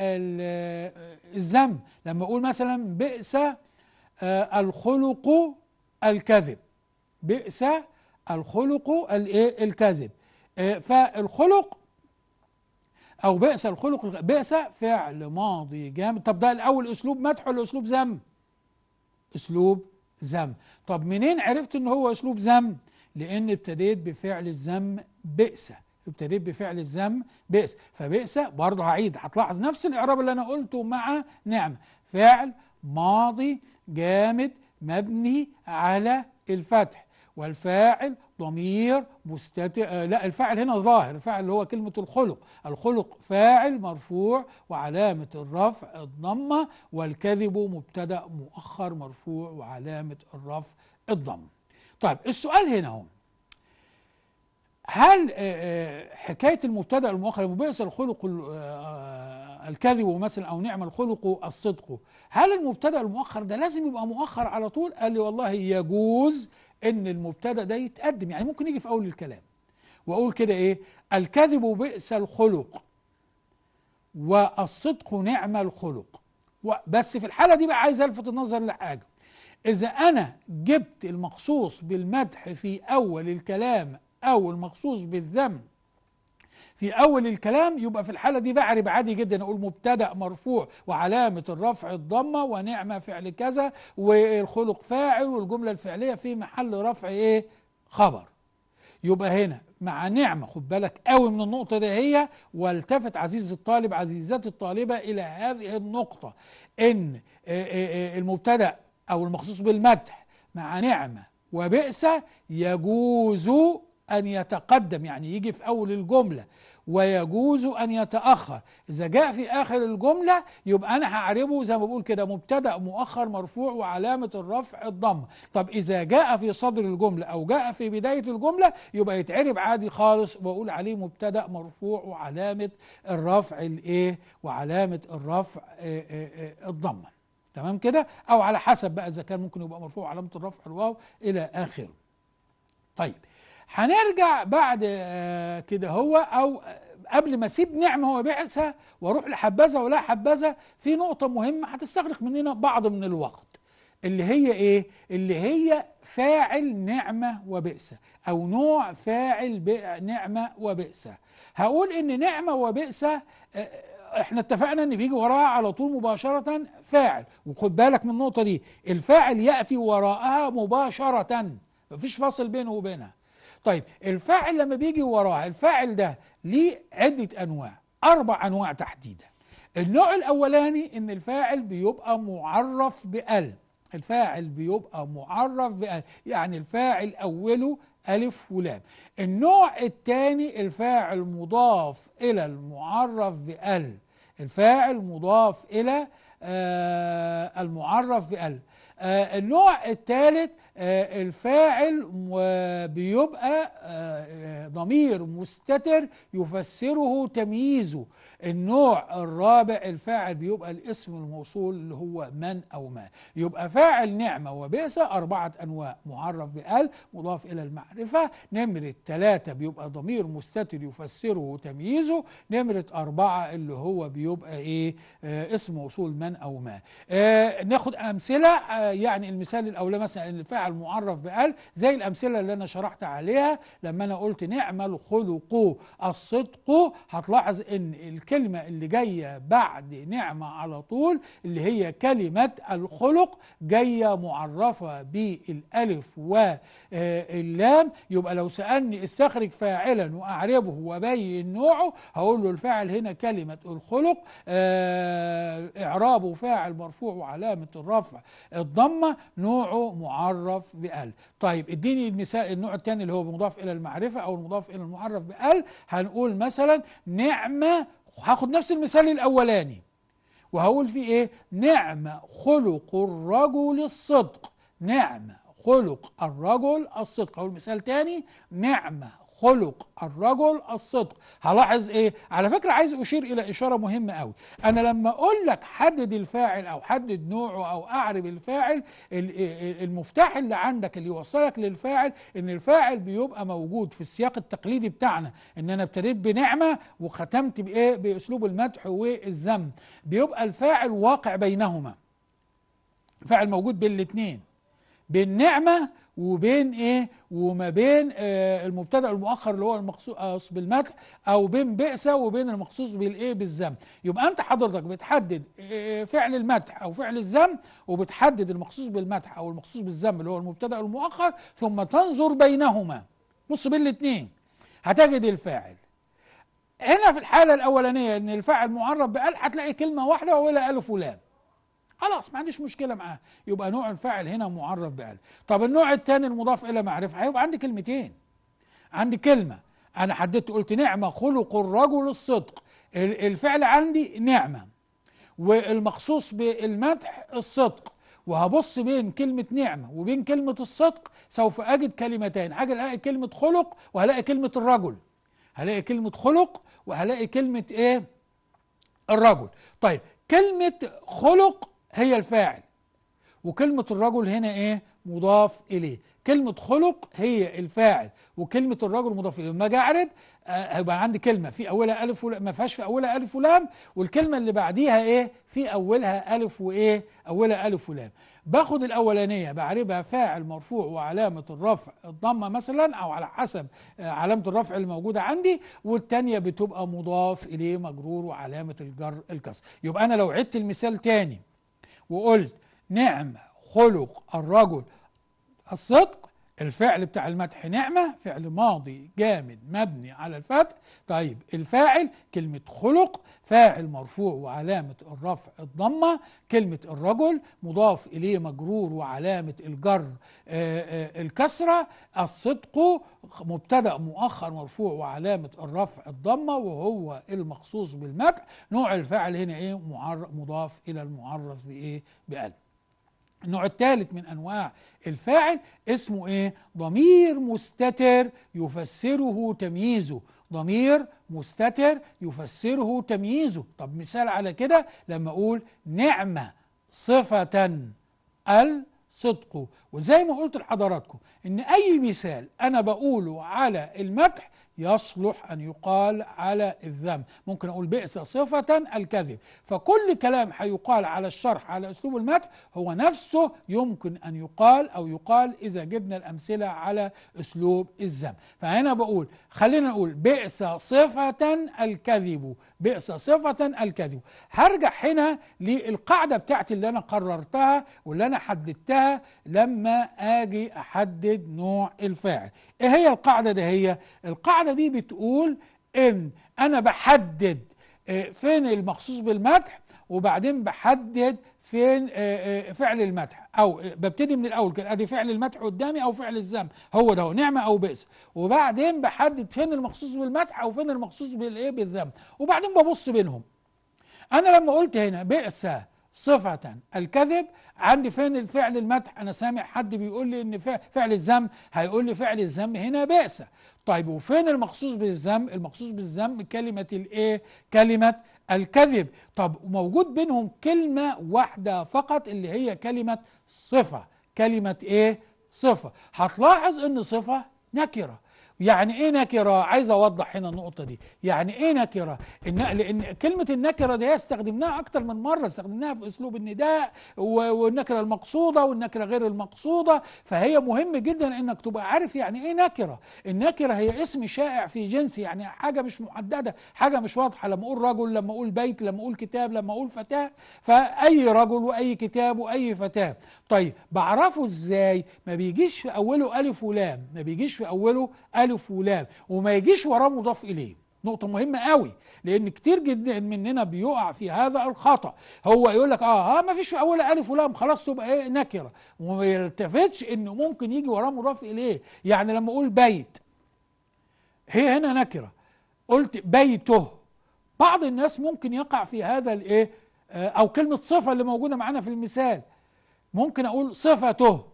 الزم لما اقول مثلا بئس آه، الخلق الكذب بئس الخلق الايه الكذب آه، فالخلق او بئس الخلق بئس فعل ماضي جامد طب ده الاول اسلوب مدح ولا اسلوب ذم اسلوب ذم طب منين عرفت ان هو اسلوب ذم لان ابتديت بفعل الذم بئس ابتديت بفعل الذم بئس فبئس برضه هعيد هتلاحظ نفس الاعراب اللي انا قلته مع نعمه فعل ماضي جامد مبني على الفتح والفاعل ضمير مستتر آه، لا الفاعل هنا ظاهر الفاعل اللي هو كلمة الخلق الخلق فاعل مرفوع وعلامة الرفع الضمة والكذب مبتدأ مؤخر مرفوع وعلامة الرفع الضم طيب السؤال هنا هو هل آه، آه، حكاية المبتدأ المؤخر مبئس الخلق الكذب مثلا أو نعم الخلق الصدق هل المبتدأ المؤخر ده لازم يبقى مؤخر على طول قال لي والله يجوز ان المبتدا ده يتقدم يعني ممكن يجي في اول الكلام واقول كده ايه الكذب بئس الخلق والصدق نعم الخلق بس في الحاله دي بقى عايز الفت النظر لحاجه اذا انا جبت المخصوص بالمدح في اول الكلام او المخصوص بالذم في أول الكلام يبقى في الحالة دي بعرب عادي جدا أقول مبتدأ مرفوع وعلامة الرفع الضمة ونعمة فعل كذا والخلق فاعل والجملة الفعلية في محل رفع إيه؟ خبر يبقى هنا مع نعمة خد بالك قوي من النقطة دي هي والتفت عزيز الطالب عزيزات الطالبة إلى هذه النقطة إن آه، آه، آه، المبتدأ أو المخصوص بالمدح مع نعمة وبئس يجوز أن يتقدم يعني يجي في أول الجملة ويجوز أن يتأخر إذا جاء في آخر الجملة يبقى أنا هعربه زي ما بقول كده مبتدأ مؤخر مرفوع وعلامة الرفع الضمة طب إذا جاء في صدر الجملة أو جاء في بداية الجملة يبقى يتعرب عادي خالص وأقول عليه مبتدأ مرفوع وعلامة الرفع الإيه وعلامة الرفع آه، آه، آه، الضمة تمام كده أو على حسب بقى إذا كان ممكن يبقى مرفوع علامة الرفع الواو إلى آخره طيب هنرجع بعد آه، كده هو او آه، قبل ما اسيب نعمه هو بعثها واروح لحبذا ولا حبذا في نقطه مهمه هتستغرق مننا بعض من الوقت اللي هي ايه اللي هي فاعل نعمه وبئسه او نوع فاعل نعمه وبئسه هقول ان نعمه وبئسه آه، احنا اتفقنا ان بيجي وراها على طول مباشره فاعل وخد بالك من النقطه دي الفاعل ياتي وراءها مباشره مفيش فاصل بينه وبينها طيب الفاعل لما بيجي وراه الفاعل ده ليه عدة أنواع أربع أنواع تحديدا النوع الأولاني إن الفاعل بيبقى معرف بأل الفاعل بيبقى معرف بأل يعني الفاعل أوله ألف ولام النوع الثاني الفاعل مضاف إلى المعرف بأل الفاعل مضاف إلى آه المعرف بأل آه النوع الثالث آه، الفاعل بيبقى آه، آه، ضمير مستتر يفسره تمييزه النوع الرابع الفاعل بيبقى الاسم الموصول اللي هو من أو ما يبقى فاعل نعمة وبئس أربعة أنواع معرف بأل مضاف إلى المعرفة نمرة ثلاثة بيبقى ضمير مستتر يفسره تمييزه نمرة أربعة اللي هو بيبقى إيه آه اسم موصول من أو ما آه ناخد أمثلة آه يعني المثال الأولى مثلا الفاعل المعرف بقال زي الأمثلة اللي أنا شرحت عليها لما أنا قلت نعم الخلق الصدق هتلاحظ إن الكلمة اللي جاية بعد نعمة على طول اللي هي كلمة الخلق جاية معرفة بالألف واللام آه، يبقى لو سألني استخرج فاعلا وأعربه وبين نوعه هقول له الفاعل هنا كلمة الخلق آه، إعرابه فاعل مرفوع وعلامة الرفع الضمة نوعه معرف المضاف بال طيب اديني المثال النوع الثاني اللي هو مضاف الى المعرفه او المضاف الى المعرف بال هنقول مثلا نعمه هاخد نفس المثال الاولاني وهقول فيه ايه نعم خلق الرجل الصدق نعم خلق الرجل الصدق او المثال تاني نعم خلق الرجل الصدق هلاحظ ايه على فكره عايز اشير الى اشاره مهمه قوي انا لما اقول لك حدد الفاعل او حدد نوعه او اعرب الفاعل إيه- إيه- المفتاح اللي عندك اللي يوصلك للفاعل ان الفاعل بيبقى موجود في السياق التقليدي بتاعنا ان انا ابتديت بنعمه وختمت بايه باسلوب المدح والذم بيبقى الفاعل واقع بينهما الفاعل موجود بالاثنين بالنعمه وبين ايه وما بين آه المبتدا المؤخر اللي هو المخصوص بالمدح او بين بئس وبين المخصوص بالايه بالذم يبقى انت حضرتك بتحدد آه فعل المدح او فعل الذم وبتحدد المخصوص بالمدح او المخصوص بالذم اللي هو المبتدا المؤخر ثم تنظر بينهما بص بين الاثنين هتجد الفاعل هنا في الحاله الاولانيه ان الفاعل معرب بقال هتلاقي كلمه واحده ولا الف ولام خلاص ما عنديش مشكله معاه يبقى نوع الفاعل هنا معرف بال طب النوع الثاني المضاف الى معرفه هيبقى عندي كلمتين عندي كلمه انا حددت قلت نعمه خلق الرجل الصدق الفعل عندي نعمه والمخصوص بالمدح الصدق وهبص بين كلمة نعمة وبين كلمة الصدق سوف أجد كلمتين حاجة ألاقي كلمة خلق وهلاقي كلمة الرجل هلاقي كلمة خلق وهلاقي كلمة إيه الرجل طيب كلمة خلق هي الفاعل وكلمة الرجل هنا ايه مضاف اليه كلمة خلق هي الفاعل وكلمة الرجل مضاف اليه لما اجي اعرب آه، هيبقى عندي كلمة في اولها الف ولام ما فيهاش في اولها الف ولام والكلمة اللي بعديها ايه في اولها الف وايه اولها الف ولام باخد الاولانية بعربها فاعل مرفوع وعلامة الرفع الضمة مثلا او على حسب آه، علامة الرفع اللي موجودة عندي والتانية بتبقى مضاف اليه مجرور وعلامة الجر الكسر يبقى انا لو عدت المثال تاني وقلت نعم خلق الرجل الصدق الفعل بتاع المدح نعمة فعل ماضي جامد مبني على الفتح طيب الفاعل كلمة خلق فاعل مرفوع وعلامة الرفع الضمة كلمة الرجل مضاف إليه مجرور وعلامة الجر آه، آه، الكسرة الصدق مبتدأ مؤخر مرفوع وعلامة الرفع الضمة وهو المخصوص بالمدح نوع الفعل هنا إيه مضاف إلى المعرف بإيه بألف النوع الثالث من انواع الفاعل اسمه ايه ضمير مستتر يفسره تمييزه ضمير مستتر يفسره تمييزه طب مثال على كده لما اقول نعمه صفه الصدق وزي ما قلت لحضراتكم ان اي مثال انا بقوله على المدح يصلح أن يقال على الذم ممكن أقول بئس صفة الكذب فكل كلام هيقال على الشرح على أسلوب المدح هو نفسه يمكن أن يقال أو يقال إذا جبنا الأمثلة على أسلوب الذم فهنا بقول خلينا نقول بئس صفة الكذب بئس صفة الكذب هرجع هنا للقاعدة بتاعتي اللي أنا قررتها واللي أنا حددتها لما أجي أحدد نوع الفاعل إيه هي القاعدة ده هي القاعدة القاعدة دي بتقول إن أنا بحدد آه، فين المخصوص بالمدح وبعدين بحدد فين آه، آه، فعل المدح او ببتدي من الاول كده ادي فعل المدح قدامي او فعل الذم هو ده هو نعمه او بئس وبعدين بحدد فين المخصوص بالمدح او فين المخصوص بالايه بالذم وبعدين ببص بينهم انا لما قلت هنا بئس صفة الكذب عندي فين الفعل المدح انا سامع حد بيقول لي ان فعل الذم هيقول لي فعل الذم هنا بئس طيب وفين المخصوص بالذم المخصوص بالذم كلمة الايه كلمة الكذب طب موجود بينهم كلمة واحدة فقط اللي هي كلمة صفة كلمة ايه صفة هتلاحظ ان صفة نكرة يعني ايه نكره عايز اوضح هنا النقطه دي يعني ايه نكره لان كلمه النكره دي استخدمناها اكتر من مره استخدمناها في اسلوب النداء والنكره المقصوده والنكره غير المقصوده فهي مهم جدا انك تبقى عارف يعني ايه نكره النكره هي اسم شائع في جنسي يعني حاجه مش محدده حاجه مش واضحه لما اقول رجل لما اقول بيت لما اقول كتاب لما اقول فتاه فاي رجل واي كتاب واي فتاه طيب بعرفه ازاي ما بيجيش في اوله الف ولام ما بيجيش في اوله الف ولام وما يجيش وراه مضاف اليه نقطة مهمة قوي لأن كتير جدا مننا بيقع في هذا الخطأ هو يقول لك اه, آه ما فيش في أولها ألف ولام خلاص تبقى إيه نكرة وما يلتفتش إنه ممكن يجي وراه مضاف إليه يعني لما أقول بيت هي هنا نكرة قلت بيته بعض الناس ممكن يقع في هذا الإيه آه أو كلمة صفة اللي موجودة معانا في المثال ممكن اقول صفته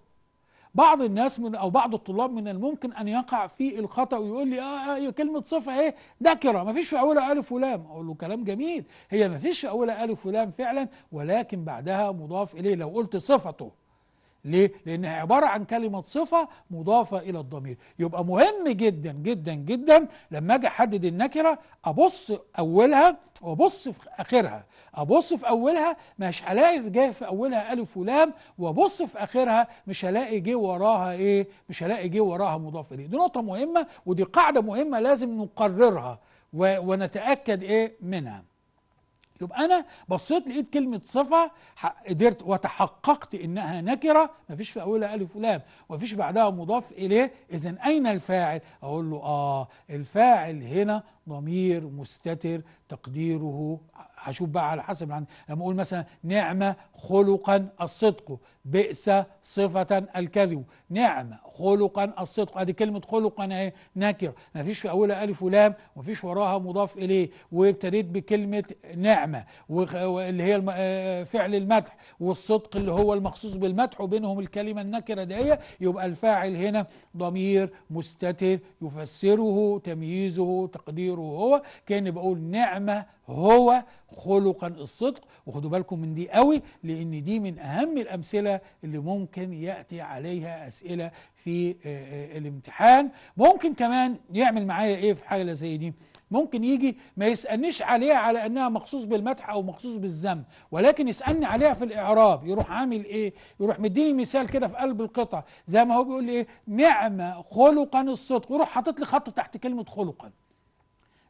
بعض الناس من او بعض الطلاب من الممكن ان يقع في الخطا ويقول لي اه, آه كلمه صفه ايه ذاكره ما فيش في اولها الف ولام اقول له كلام جميل هي ما فيش في اولها الف ولام فعلا ولكن بعدها مضاف اليه لو قلت صفته ليه؟ لأنها عبارة عن كلمة صفة مضافة إلى الضمير يبقى مهم جدا جدا جدا لما أجي أحدد النكرة أبص أولها وأبص في آخرها أبص في أولها مش هلاقي جاي في أولها ألف ولام وأبص في آخرها مش هلاقي جه وراها إيه؟ مش هلاقي جه وراها مضاف إليه دي نقطة مهمة ودي قاعدة مهمة لازم نقررها ونتأكد إيه منها يبقى انا بصيت لقيت كلمه صفه قدرت وتحققت انها نكره مفيش في اولها الف ولام فيش بعدها مضاف اليه اذا اين الفاعل اقول له اه الفاعل هنا ضمير مستتر تقديره هشوف بقى على حسب يعني لما اقول مثلا نعمه خلقا الصدق بئس صفه الكذب نعمه خلقا الصدق ادي كلمه خلقا اهي نكره ما فيش في اولها الف ولام وما فيش وراها مضاف اليه وابتديت بكلمه نعمه اللي هي آه، آه، فعل المدح والصدق اللي هو المخصوص بالمدح وبينهم الكلمه النكره دي يبقى الفاعل هنا ضمير مستتر يفسره تمييزه تقديره غيره هو كأني بقول نعمة هو خلقا الصدق وخدوا بالكم من دي قوي لأن دي من أهم الأمثلة اللي ممكن يأتي عليها أسئلة في آه، آه، الامتحان ممكن كمان يعمل معايا إيه في حاجة زي دي ممكن يجي ما يسألنيش عليها على أنها مخصوص بالمدح أو مخصوص بالذم ولكن يسألني عليها في الإعراب يروح عامل إيه يروح مديني مثال كده في قلب القطع زي ما هو بيقول إيه نعمة خلقا الصدق ويروح حاطط لي خط تحت كلمة خلقا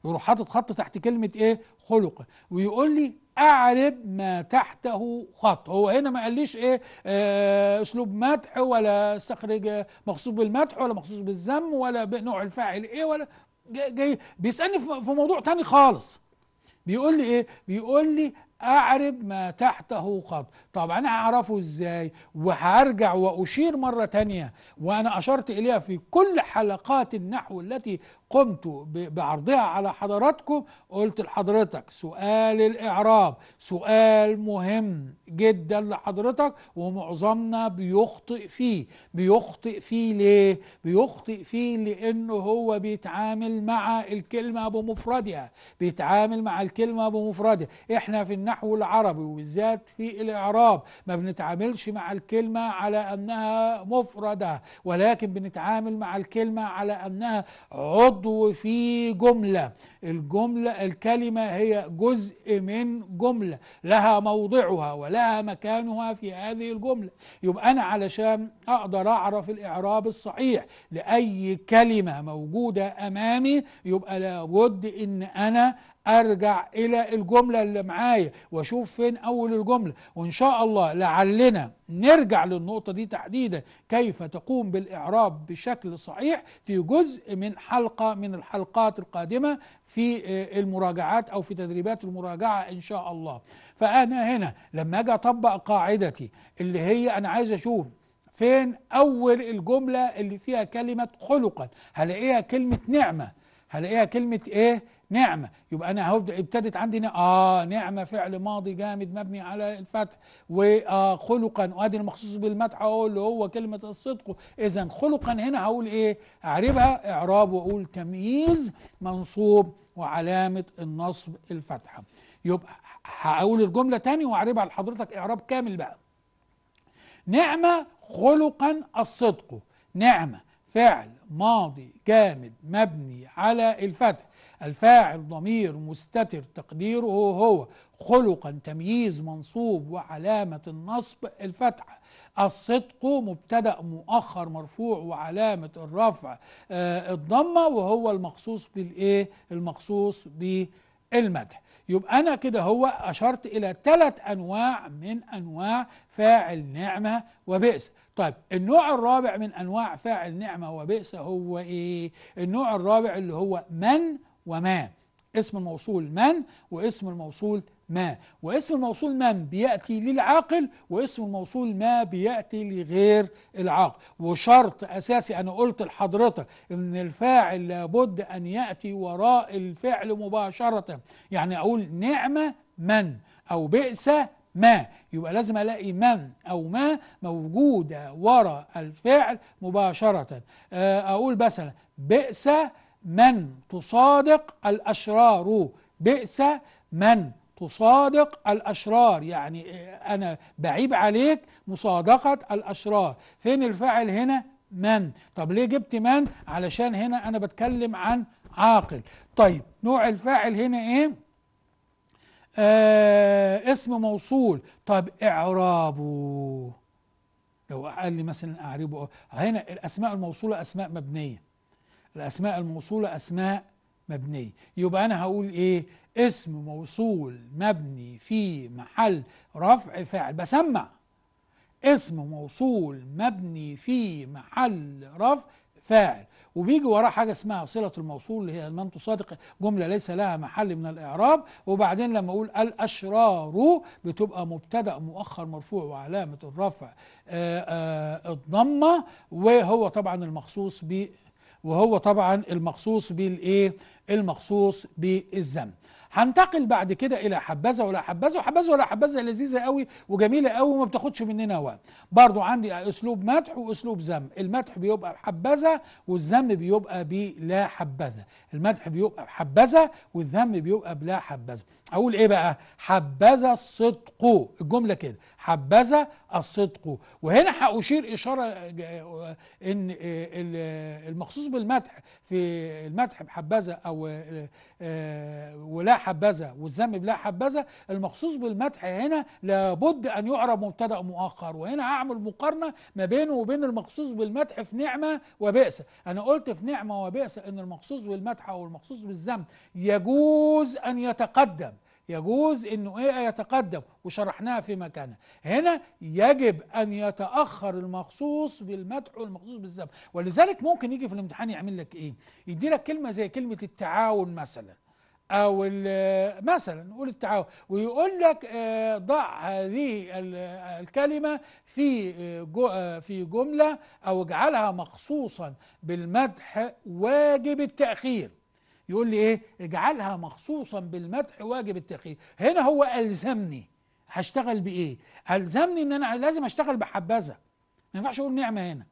ويروح حاطط خط تحت كلمة إيه؟ خلق ويقول لي أعرب ما تحته خط هو هنا ما قاليش إيه آه أسلوب مدح ولا استخرج مخصوص بالمدح ولا مخصوص بالذم ولا بنوع الفاعل إيه ولا جاي, جاي بيسألني في موضوع تاني خالص بيقول لي إيه؟ بيقول لي أعرب ما تحته خط طب أنا هعرفه إزاي وهرجع وأشير مرة تانية وأنا أشرت إليها في كل حلقات النحو التي قمت بعرضها على حضراتكم قلت لحضرتك سؤال الإعراب سؤال مهم جدا لحضرتك ومعظمنا بيخطئ فيه بيخطئ فيه ليه؟ بيخطئ فيه لأنه هو بيتعامل مع الكلمة بمفردها بيتعامل مع الكلمة بمفردها احنا في النحو العربي وبالذات في الإعراب ما بنتعاملش مع الكلمة على أنها مفردة ولكن بنتعامل مع الكلمة على أنها عضو برضو في جملة الجملة الكلمة هي جزء من جملة لها موضعها ولها مكانها في هذه الجملة يبقى أنا علشان أقدر أعرف الإعراب الصحيح لأي كلمة موجودة أمامي يبقى لابد إن أنا ارجع الى الجمله اللي معايا واشوف فين اول الجمله وان شاء الله لعلنا نرجع للنقطه دي تحديدا كيف تقوم بالاعراب بشكل صحيح في جزء من حلقه من الحلقات القادمه في آه، المراجعات أو في تدريبات المراجعة إن شاء الله فأنا هنا لما أجي أطبق قاعدتي اللي هي أنا عايز أشوف فين أول الجملة اللي فيها كلمة خلقا هلاقيها كلمة نعمة هلاقيها كلمة إيه نعمة يبقى أنا ابتدت عندي نعمة. آه نعمة فعل ماضي جامد مبني على الفتح وخلقا آه، وأدي المخصوص بالمدح أهو اللي هو كلمة الصدق إذا خلقا هنا هقول إيه أعربها إعراب وأقول تمييز منصوب وعلامة النصب الفتحة يبقى هقول الجملة تاني وأعربها لحضرتك إعراب كامل بقى نعمة خلقا الصدق نعمة فعل ماضي جامد مبني على الفتح الفاعل ضمير مستتر تقديره هو خلقا تمييز منصوب وعلامة النصب الفتحة الصدق مبتدا مؤخر مرفوع وعلامه الرفع آه، الضمه وهو المخصوص بالايه المخصوص بالمدح يبقى انا كده هو اشرت الى ثلاث انواع من انواع فاعل نعمه وبئس طيب النوع الرابع من انواع فاعل نعمه وبئس هو ايه النوع الرابع اللي هو من وما اسم الموصول من واسم الموصول ما واسم الموصول من بيأتي للعاقل واسم الموصول ما بيأتي لغير العاقل وشرط أساسي أنا قلت لحضرتك إن الفاعل لابد أن يأتي وراء الفعل مباشرة يعني أقول نعمة من أو بئس ما يبقى لازم الاقي من او ما موجوده وراء الفعل مباشره آه، اقول مثلا بئس من تصادق الأشرار بئس من تصادق الأشرار يعني أنا بعيب عليك مصادقة الأشرار فين الفاعل هنا من طب ليه جبت من علشان هنا أنا بتكلم عن عاقل طيب نوع الفاعل هنا إيه آه اسم موصول طب إعرابه لو قال لي مثلا أعربه هنا الأسماء الموصولة أسماء مبنية الأسماء الموصولة أسماء مبنية يبقى أنا هقول إيه اسم موصول مبني في محل رفع فاعل بسمع اسم موصول مبني في محل رفع فاعل وبيجي وراه حاجة اسمها صلة الموصول اللي هي من تصادق جملة ليس لها محل من الإعراب وبعدين لما أقول الأشرار بتبقى مبتدأ مؤخر مرفوع وعلامة الرفع آه، آه، الضمة وهو طبعا المخصوص ب وهو طبعا المخصوص بالايه المخصوص بالذنب هنتقل بعد كده الى حبذا ولا حبذا وحبذا ولا حبذا لذيذه قوي وجميله قوي وما بتاخدش مننا وقت برضو عندي اسلوب مدح واسلوب ذم المدح بيبقى بحبذا والذم بيبقى بلا حبذا المدح بيبقى بحبذا والذم بيبقى بلا حبذا اقول ايه بقى حبذا الصدق الجمله كده حبذا الصدق وهنا هاشير اشاره ان المخصوص بالمدح في المدح بحبذا او ولا حبذا والذم بلا حبذا المخصوص بالمدح هنا لابد ان يعرب مبتدا مؤخر وهنا هعمل مقارنه ما بينه وبين المخصوص بالمدح في نعمه وبئس انا قلت في نعمه وبئس ان المخصوص بالمدح او المخصوص بالذم يجوز ان يتقدم يجوز انه ايه يتقدم وشرحناها في مكانها هنا يجب ان يتاخر المخصوص بالمدح والمخصوص بالذم ولذلك ممكن يجي في الامتحان يعمل لك ايه يدي لك كلمه زي كلمه التعاون مثلا او مثلا نقول التعاون ويقول لك آه، ضع هذه الكلمه في آه، آه، في جمله او اجعلها مخصوصا بالمدح واجب التاخير يقول لي ايه اجعلها مخصوصا بالمدح واجب التأخير هنا هو الزمني هشتغل بايه الزمني ان انا لازم اشتغل بحبذا ما ينفعش اقول نعمه هنا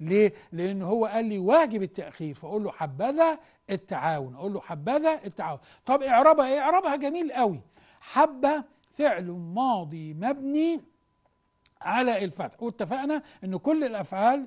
ليه؟ لأن هو قال لي واجب التأخير فأقول له حبذا التعاون أقول له حبذا التعاون طب إعرابها إيه؟ إعرابها جميل قوي حبة فعل ماضي مبني على الفتح واتفقنا أن كل الأفعال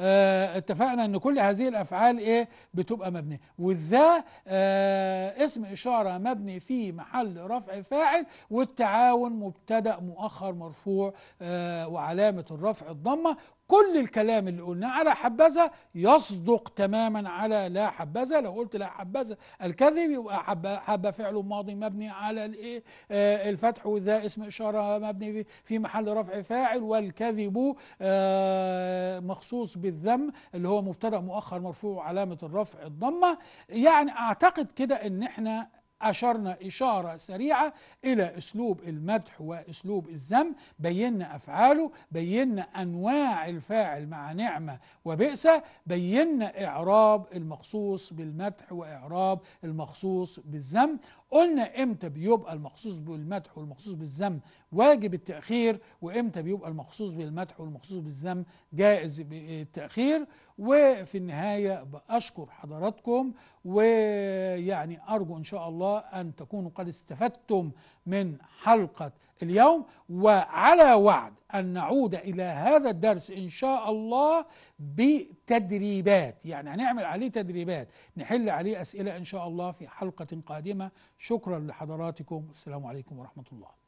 آه اتفقنا ان كل هذه الافعال ايه بتبقى مبنيه والذا آه اسم اشاره مبني في محل رفع فاعل والتعاون مبتدا مؤخر مرفوع آه وعلامه الرفع الضمه كل الكلام اللي قلناه على حبذا يصدق تماما على لا حبذا لو قلت لا حبذا الكذب يبقى حب, حب فعل ماضي مبني على الايه آه، الفتح وذا اسم اشاره مبني في محل رفع فاعل والكذب آه، مخصوص بالذم اللي هو مبتدا مؤخر مرفوع علامه الرفع الضمه يعني اعتقد كده ان احنا أشرنا إشارة سريعة إلى أسلوب المدح وأسلوب الذم بينا أفعاله بينا أنواع الفاعل مع نعمة وبئس بينا إعراب المخصوص بالمدح وإعراب المخصوص بالذم قلنا امتى بيبقى المخصوص بالمدح والمخصوص بالذم واجب التأخير وامتى بيبقى المخصوص بالمدح والمخصوص بالذم جائز التأخير وفي النهاية بشكر حضراتكم ويعني أرجو إن شاء الله أن تكونوا قد استفدتم من حلقة اليوم وعلى وعد أن نعود إلى هذا الدرس إن شاء الله بتدريبات يعني هنعمل عليه تدريبات نحل عليه أسئلة إن شاء الله في حلقة قادمة شكرا لحضراتكم السلام عليكم ورحمة الله